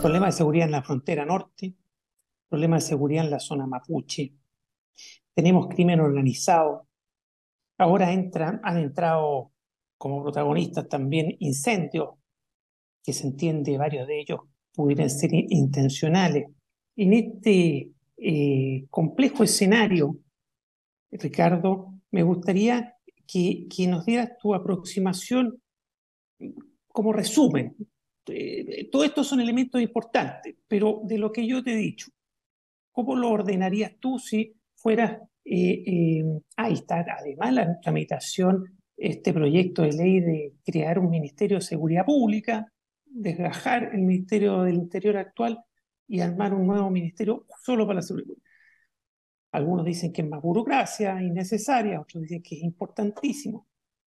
problemas de seguridad en la frontera norte, problemas de seguridad en la zona mapuche, tenemos crimen organizado, ahora han entrado como protagonistas también incendios, que se entiende varios de ellos pudieran ser intencionales. En este eh, complejo escenario, Ricardo, me gustaría que, que nos dieras tu aproximación como resumen eh, todo esto son elementos importantes, pero de lo que yo te he dicho, ¿cómo lo ordenarías tú si fueras... Eh, em, ahí está, además la tramitación, este proyecto de ley de crear un Ministerio de Seguridad Pública, desgajar el Ministerio del Interior actual y armar un nuevo ministerio solo para la seguridad pública. Algunos dicen que es más burocracia, innecesaria, otros dicen que es importantísimo.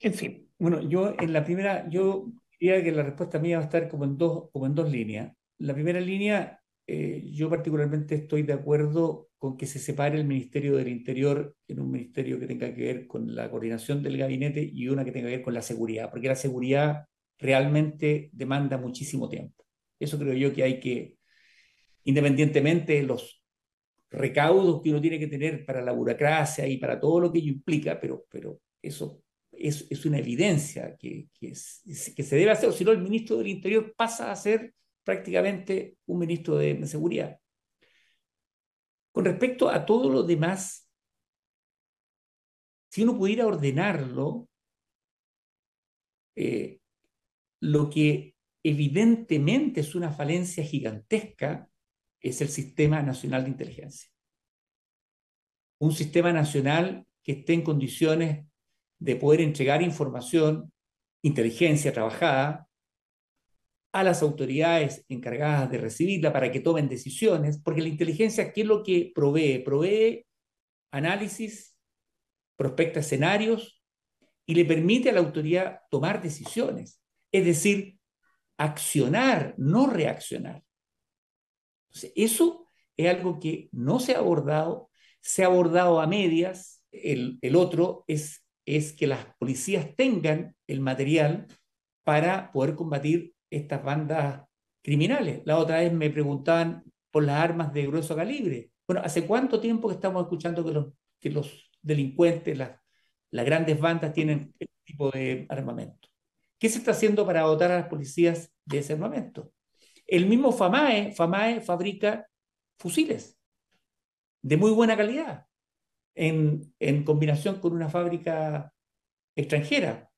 En fin. Bueno, yo en la primera, yo que la respuesta mía va a estar como en dos, como en dos líneas. La primera línea, eh, yo particularmente estoy de acuerdo con que se separe el Ministerio del Interior en un ministerio que tenga que ver con la coordinación del gabinete y una que tenga que ver con la seguridad, porque la seguridad realmente demanda muchísimo tiempo. Eso creo yo que hay que, independientemente de los recaudos que uno tiene que tener para la burocracia y para todo lo que ello implica, pero, pero eso es, una evidencia que, que, se debe hacer, o si no, el ministro del Interior pasa a ser prácticamente un ministro de seguridad. Con respecto a todo lo demás, si uno pudiera ordenarlo, eh, lo que evidentemente es una falencia gigantesca es el Sistema Nacional de Inteligencia. Un sistema nacional que esté en condiciones de poder entregar información, inteligencia trabajada, a las autoridades encargadas de recibirla para que tomen decisiones, porque la inteligencia, ¿qué es lo que provee? Provee análisis, prospecta escenarios y le permite a la autoridad tomar decisiones, es decir, accionar, no reaccionar. Entonces, eso es algo que no se ha abordado, se ha abordado a medias. El, el otro es es que las policías tengan el material para poder combatir estas bandas criminales. La otra vez me preguntaban por las armas de grueso calibre. Bueno, ¿hace cuánto tiempo que estamos escuchando que los, delincuentes, las, grandes bandas tienen este tipo de armamento? ¿Qué se está haciendo para dotar a las policías de ese armamento? El mismo FAMAE, FAMAE fabrica fusiles de muy buena calidad en, combinación con una fábrica extranjera.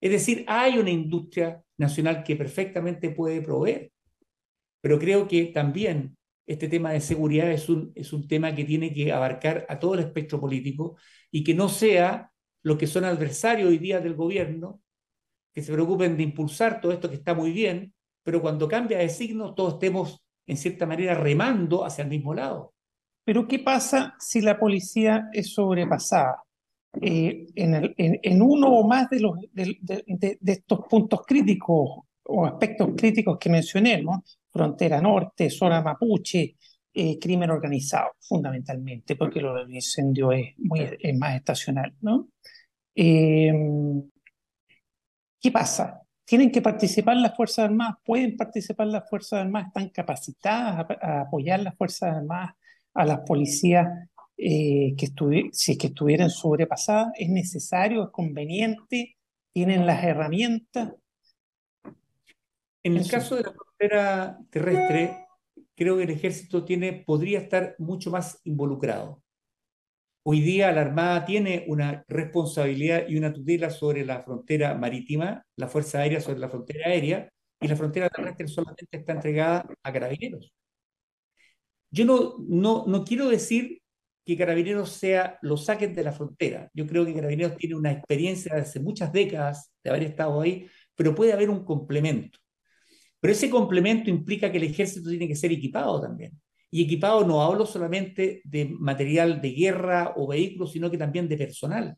Es decir, hay una industria nacional que perfectamente puede proveer, pero creo que también este tema de seguridad es un, es un tema que tiene que abarcar a todo el espectro político y que no sea lo que son adversarios hoy día del gobierno, que se preocupen de impulsar todo esto que está muy bien, pero cuando cambia de signo todos estemos en cierta manera remando hacia el mismo lado. Pero ¿qué pasa si la policía es sobrepasada? Eh, en, uno o más de, los, de, estos puntos críticos o aspectos críticos que mencioné, frontera norte, zona mapuche, eh, crimen organizado, fundamentalmente, porque lo del incendio es, más estacional. ¿no? Eh, ¿Qué pasa? ¿Tienen que participar las Fuerzas Armadas? ¿Pueden participar las Fuerzas Armadas? ¿Están capacitadas a apoyar las Fuerzas Armadas? a las policías eh, que si es que estuvieran sobrepasadas, es necesario, es conveniente, tienen las herramientas. En el caso de la frontera terrestre, creo que el ejército tiene, podría estar mucho más involucrado. Hoy día la Armada tiene una responsabilidad y una tutela sobre la frontera marítima, la Fuerza Aérea sobre la frontera aérea, y la frontera terrestre solamente está entregada a carabineros. Yo no, no, quiero decir que Carabineros sea, lo saquen de la frontera. Yo creo que Carabineros tiene una experiencia de hace muchas décadas de haber estado ahí, pero puede haber un complemento. Pero ese complemento implica que el ejército tiene que ser equipado también. Y equipado no hablo solamente de material de guerra o vehículos, sino que también de personal.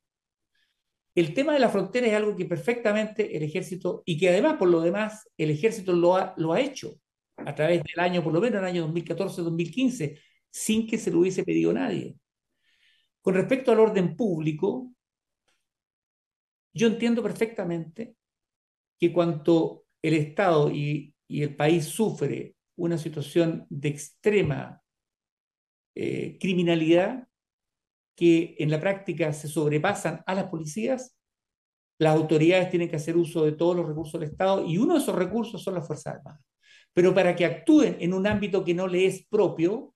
El tema de la frontera es algo que perfectamente el ejército, y que además por lo demás el ejército lo lo ha hecho a través del año, por lo menos el año 2014-2015, sin que se lo hubiese pedido nadie. Con respecto al orden público, yo entiendo perfectamente que cuanto el Estado y, el país sufre una situación de extrema eh, criminalidad, que en la práctica se sobrepasan a las policías, las autoridades tienen que hacer uso de todos los recursos del Estado y uno de esos recursos son las Fuerzas Armadas. Pero para que actúen en un ámbito que no le es propio,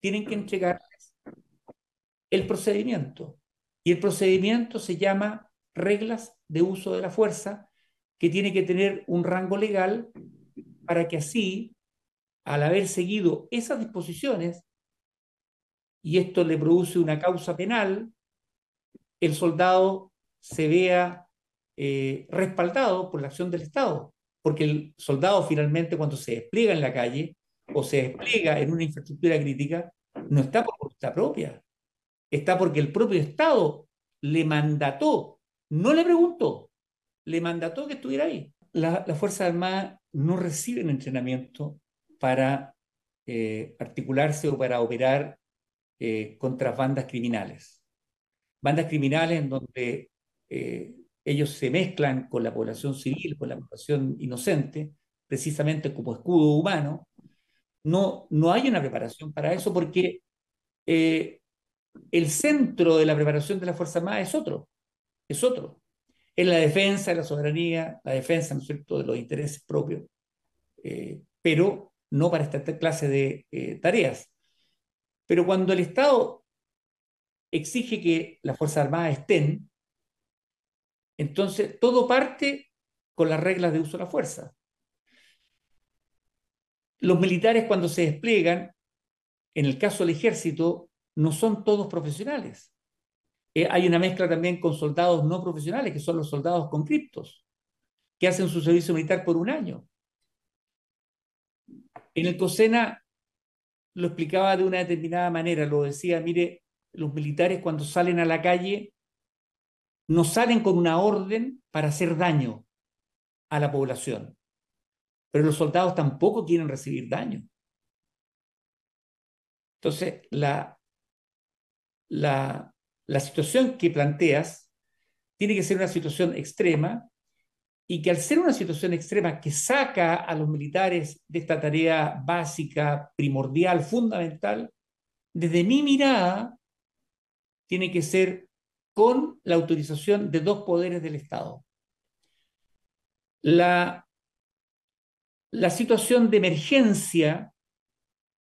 tienen que entregarles el procedimiento. Y el procedimiento se llama reglas de uso de la fuerza, que tiene que tener un rango legal para que así, al haber seguido esas disposiciones, y esto le produce una causa penal, el soldado se vea eh, respaldado por la acción del Estado porque el soldado finalmente cuando se despliega en la calle o se despliega en una infraestructura crítica, no está por voluntad propia, está porque el propio Estado le mandató, no le preguntó, le mandató que estuviera ahí. Las Fuerzas Armadas no reciben entrenamiento para eh, articularse o para operar eh, contra bandas criminales. Bandas criminales en donde eh, ellos se mezclan con la población civil, con la población inocente, precisamente como escudo humano. No, no hay una preparación para eso porque eh, el centro de la preparación de la Fuerza Armada es otro, es otro. Es la defensa de la soberanía, la defensa, ¿no cierto?, de los intereses propios, eh, pero no para esta clase de eh, tareas. Pero cuando el Estado exige que las Fuerzas Armadas estén, entonces, todo parte con las reglas de uso de la fuerza. Los militares cuando se despliegan, en el caso del ejército, no son todos profesionales. Eh, hay una mezcla también con soldados no profesionales, que son los soldados con criptos, que hacen su servicio militar por un año. En el COSENA lo explicaba de una determinada manera, lo decía, mire, los militares cuando salen a la calle no salen con una orden para hacer daño a la población. Pero los soldados tampoco quieren recibir daño. Entonces, la, la, situación que planteas tiene que ser una situación extrema y que al ser una situación extrema que saca a los militares de esta tarea básica, primordial, fundamental, desde mi mirada, tiene que ser con la autorización de dos poderes del Estado. La, la situación de emergencia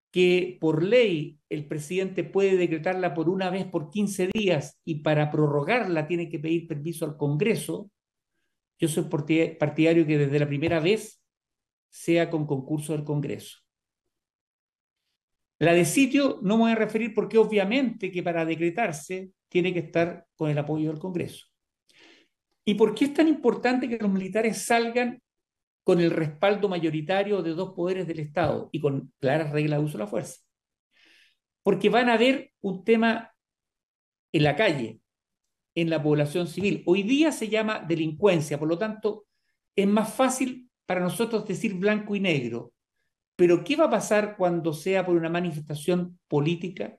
que por ley el presidente puede decretarla por una vez por 15 días y para prorrogarla tiene que pedir permiso al Congreso, yo soy partidario que desde la primera vez sea con concurso del Congreso. La de sitio no me voy a referir porque obviamente que para decretarse tiene que estar con el apoyo del Congreso. ¿Y por qué es tan importante que los militares salgan con el respaldo mayoritario de dos poderes del Estado y con claras reglas de uso de la fuerza? Porque van a ver un tema en la calle, en la población civil. Hoy día se llama delincuencia, por lo tanto, es más fácil para nosotros decir blanco y negro. Pero ¿qué va a pasar cuando sea por una manifestación política?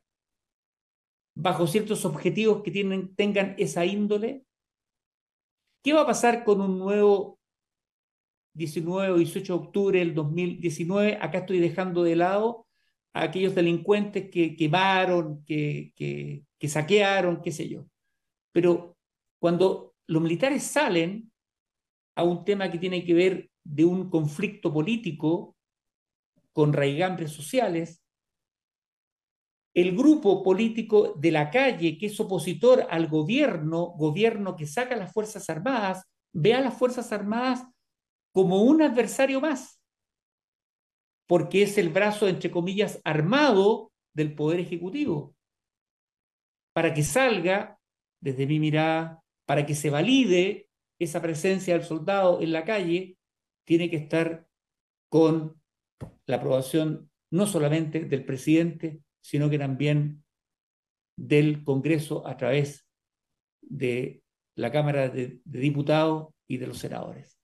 bajo ciertos objetivos que tienen, tengan esa índole? ¿Qué va a pasar con un nuevo 19 o 18 de octubre del 2019? Acá estoy dejando de lado a aquellos delincuentes que quemaron, que, saquearon, qué sé yo. Pero cuando los militares salen a un tema que tiene que ver de un conflicto político con raigambres sociales, el grupo político de la calle que es opositor al gobierno, gobierno que saca las Fuerzas Armadas, ve a las Fuerzas Armadas como un adversario más, porque es el brazo, entre comillas, armado del Poder Ejecutivo, para que salga, desde mi mirada, para que se valide esa presencia del soldado en la calle, tiene que estar con la aprobación no solamente del presidente, sino que también del Congreso a través de la Cámara de, Diputados y de los senadores.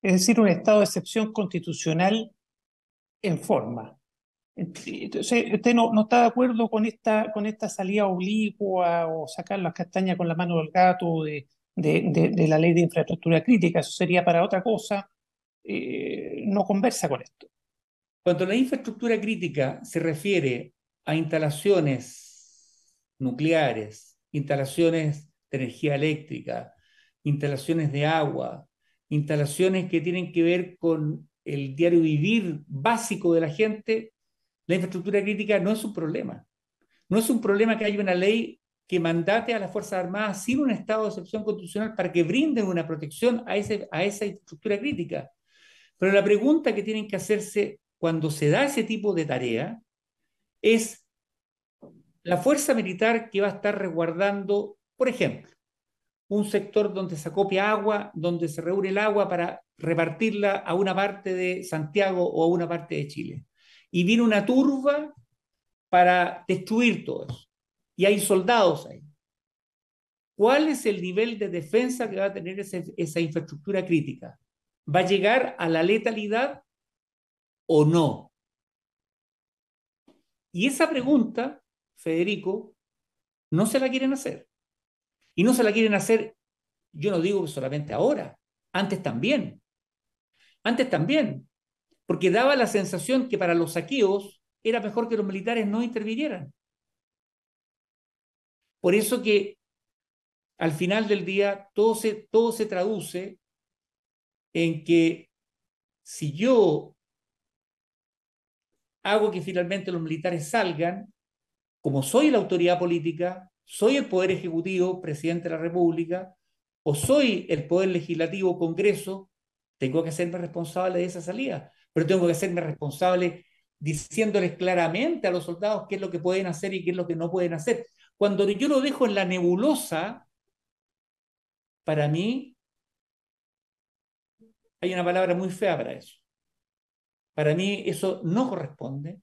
Es decir, un estado de excepción constitucional en forma. Entonces, ¿usted no, está de acuerdo con esta, con esta salida oblicua o sacar las castañas con la mano del gato de, de, la ley de infraestructura crítica? Eso sería para otra cosa. Eh, no conversa con esto. Cuando la infraestructura crítica se refiere a instalaciones nucleares, instalaciones de energía eléctrica, instalaciones de agua, instalaciones que tienen que ver con el diario vivir básico de la gente, la infraestructura crítica no es un problema. No es un problema que haya una ley que mandate a las Fuerzas Armadas sin un estado de excepción constitucional para que brinden una protección a, ese, a esa infraestructura crítica. Pero la pregunta que tienen que hacerse cuando se da ese tipo de tarea es la fuerza militar que va a estar resguardando, por ejemplo, un sector donde se acopia agua, donde se reúne el agua para repartirla a una parte de Santiago o a una parte de Chile. Y viene una turba para destruir todo eso. Y hay soldados ahí. ¿Cuál es el nivel de defensa que va a tener esa infraestructura crítica? ¿Va a llegar a la letalidad o no? Y esa pregunta, Federico, no se la quieren hacer. Y no se la quieren hacer, yo no digo solamente ahora, antes también. Antes también, porque daba la sensación que para los saqueos era mejor que los militares no intervinieran. Por eso que al final del día todo se, todo se traduce en que si yo hago que finalmente los militares salgan, como soy la autoridad política, soy el Poder Ejecutivo, presidente de la República, o soy el Poder Legislativo, Congreso, tengo que hacerme responsable de esa salida, pero tengo que hacerme responsable diciéndoles claramente a los soldados qué es lo que pueden hacer y qué es lo que no pueden hacer. Cuando yo lo dejo en la nebulosa, para mí hay una palabra muy fea para eso. Para mí eso no corresponde.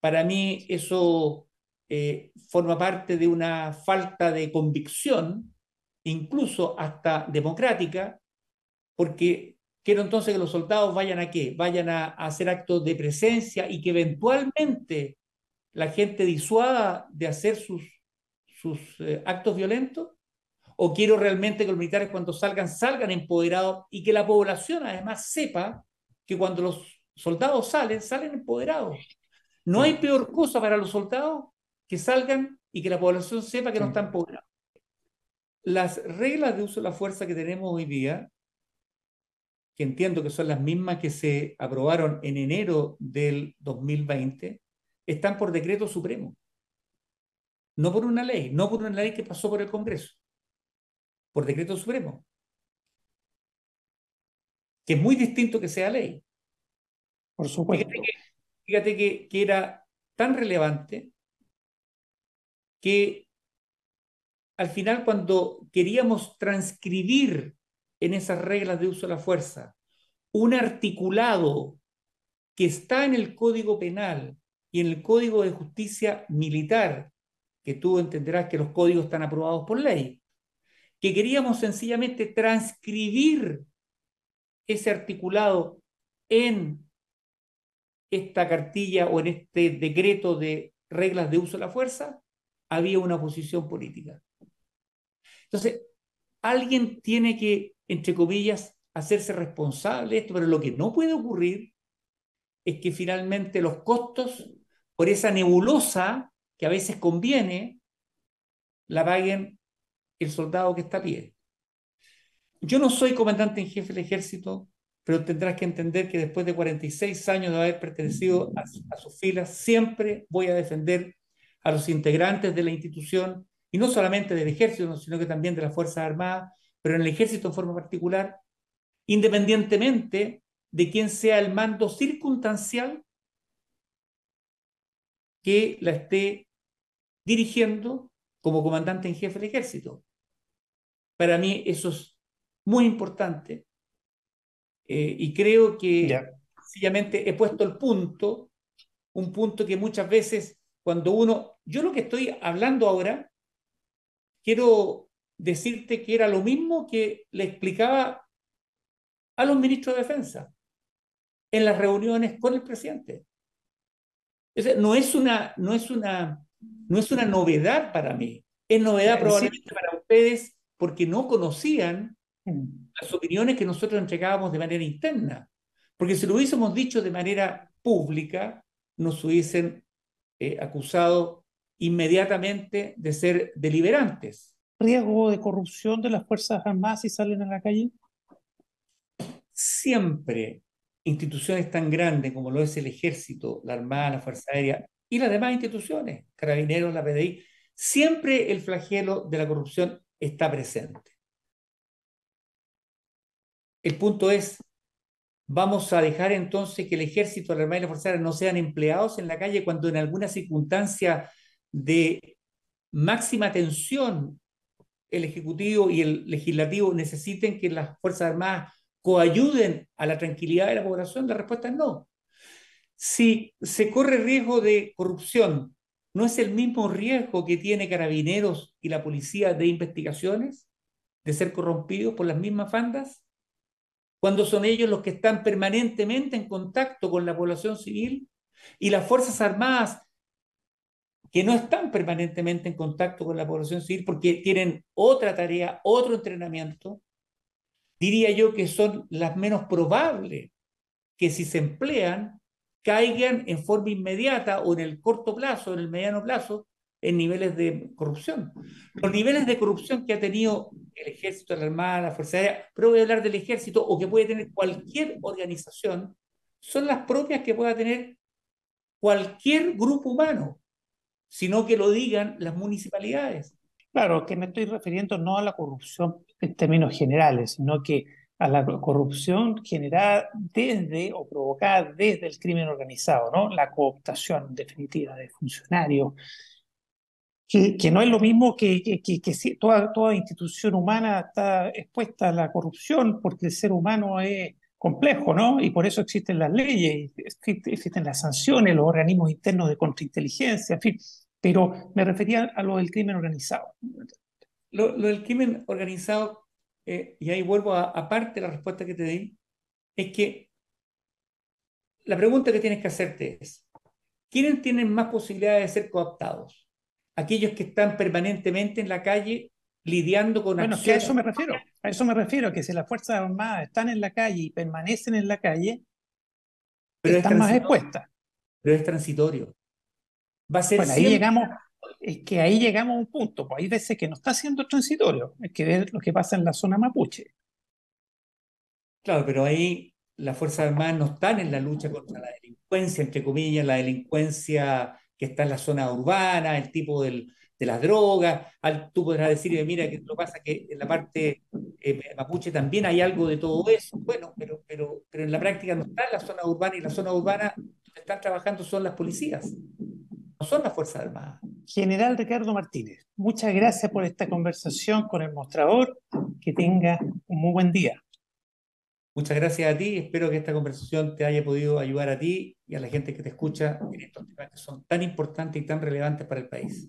Para mí eso eh, forma parte de una falta de convicción, incluso hasta democrática, porque quiero entonces que los soldados vayan a qué? Vayan a, hacer actos de presencia y que eventualmente la gente disuada de hacer sus, sus eh, actos violentos? ¿O quiero realmente que los militares cuando salgan salgan empoderados y que la población además sepa que cuando los soldados salen, salen empoderados. No hay peor cosa para los soldados que salgan y que la población sepa que no están empoderados. Las reglas de uso de la fuerza que tenemos hoy día, que entiendo que son las mismas que se aprobaron en enero del 2020, están por decreto supremo. No por una ley, no por una ley que pasó por el Congreso, por decreto supremo. Que es muy distinto que sea ley. Por supuesto. Fíjate, que, era tan relevante que al final cuando queríamos transcribir en esas reglas de uso de la fuerza un articulado que está en el Código Penal y en el Código de Justicia Militar, que tú entenderás que los códigos están aprobados por ley, que queríamos sencillamente transcribir ese articulado en esta cartilla o en este decreto de reglas de uso de la fuerza, había una posición política. Entonces, alguien tiene que, entre comillas, hacerse responsable de esto, pero lo que no puede ocurrir es que finalmente los costos por esa nebulosa que a veces conviene, la paguen el soldado que está a pie. Yo no soy comandante en jefe del ejército, pero tendrás que entender que después de 46 años de haber pertenecido a, su sus filas, siempre voy a defender a los integrantes de la institución, y no solamente del ejército, sino que también de las Fuerzas Armadas, pero en el ejército en forma particular, independientemente de quién sea el mando circunstancial que la esté dirigiendo como comandante en jefe del ejército. Para mí eso es muy importante, eh, y creo que sencillamente he puesto el punto, un punto que muchas veces cuando uno, yo lo que estoy hablando ahora, quiero decirte que era lo mismo que le explicaba a los ministros de defensa en las reuniones con el presidente. no, es una, no, es una, no es una novedad para mí, es novedad probablemente para ustedes porque no conocían mm las opiniones que nosotros entregábamos de manera interna. Porque si lo hubiésemos dicho de manera pública, nos hubiesen eh, acusado inmediatamente de ser deliberantes. ¿Riesgo de corrupción de las Fuerzas Armadas si salen a la calle? Siempre instituciones tan grandes como lo es el Ejército, la Armada, la Fuerza Aérea y las demás instituciones, Carabineros, la PDI, siempre el flagelo de la corrupción está presente. El punto es, vamos a dejar entonces que el ejército, la armada y las fuerzas no sean empleados en la calle cuando en alguna circunstancia de máxima tensión el Ejecutivo y el Legislativo necesiten que las Fuerzas Armadas coayuden a la tranquilidad de la población? La respuesta es no. Si se corre riesgo de corrupción, ¿no es el mismo riesgo que tiene carabineros y la policía de investigaciones de ser corrompidos por las mismas bandas? cuando son ellos los que están permanentemente en contacto con la población civil y las Fuerzas Armadas que no están permanentemente en contacto con la población civil porque tienen otra tarea, otro entrenamiento, diría yo que son las menos probables que si se emplean caigan en forma inmediata o en el corto plazo, en el mediano plazo, en niveles de corrupción. Los niveles de corrupción que ha tenido el ejército, la armada, la fuerza aérea, pero voy a hablar del ejército o que puede tener cualquier organización, son las propias que pueda tener cualquier grupo humano, sino que lo digan las municipalidades. Claro, que me estoy refiriendo no a la corrupción en términos generales, sino que a la corrupción generada desde o provocada desde el crimen organizado, ¿no? La cooptación definitiva de funcionarios, que, no es lo mismo que, que, toda, toda institución humana está expuesta a la corrupción porque el ser humano es complejo, ¿no? Y por eso existen las leyes, existen las sanciones, los organismos internos de contrainteligencia, en fin. Pero me refería a lo del crimen organizado. Lo, del crimen organizado, eh, y ahí vuelvo a, aparte parte la respuesta que te di, es que la pregunta que tienes que hacerte es, ¿quiénes tienen más posibilidades de ser cooptados? aquellos que están permanentemente en la calle lidiando con bueno, a eso me refiero, a eso me refiero, que si las Fuerzas Armadas están en la calle y permanecen en la calle, están más expuestas. Pero es transitorio. Va a ser bueno, ahí llegamos, es que ahí llegamos a un punto, pues hay veces que no está siendo transitorio, Es que ver lo que pasa en la zona mapuche. Claro, pero ahí las Fuerzas Armadas no están en la lucha contra la delincuencia, entre comillas, la delincuencia que está en la zona urbana, el tipo de las drogas, tú podrás decirme, mira, que lo pasa que en la parte eh, mapuche también hay algo de todo eso, bueno, pero, pero, pero en la práctica no está en la zona urbana y la zona urbana donde están trabajando son las policías, no son las Fuerzas Armadas. General Ricardo Martínez, muchas gracias por esta conversación con el mostrador, que tenga un muy buen día. Muchas gracias a ti. Espero que esta conversación te haya podido ayudar a ti y a la gente que te escucha en estos temas que son tan importantes y tan relevantes para el país.